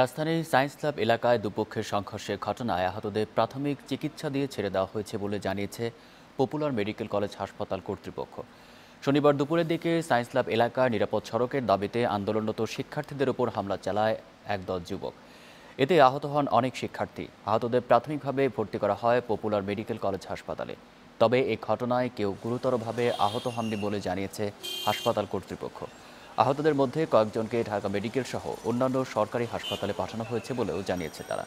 রাজধানীর science club এলাকায় দুপক্ষের সংঘর্ষের ঘটনায় আহতদের প্রাথমিক চিকিৎসা দিয়ে ছেড়ে দেওয়া হয়েছে বলে জানিয়েছে পপুলার মেডিকেল কলেজ হাসপাতাল কর্তৃপক্ষ শনিবার দুপুরের দিকে সায়েন্স ক্লাব এলাকায় নিরাপদ সড়কের দাবিতে আন্দোলনরত শিক্ষার্থীদের ওপর হামলা চালায় একদল যুবক এতে আহত হন অনেক শিক্ষার্থী আহতদের প্রাথমিকভাবে ভর্তি করা হয় পপুলার মেডিকেল কলেজ হাসপাতালে তবে এ ঘটনায় কেউ গুরুতরভাবে আহত হননি বলে জানিয়েছে হাসপাতাল কর্তৃপক্ষ আহতদের মধ্যে কয়েকজনকে ঢাকা মেডিকেল সহ অন্যান্য সরকারি হাসপাতালে পাঠানো হয়েছে বলেও জানিয়েছে তারা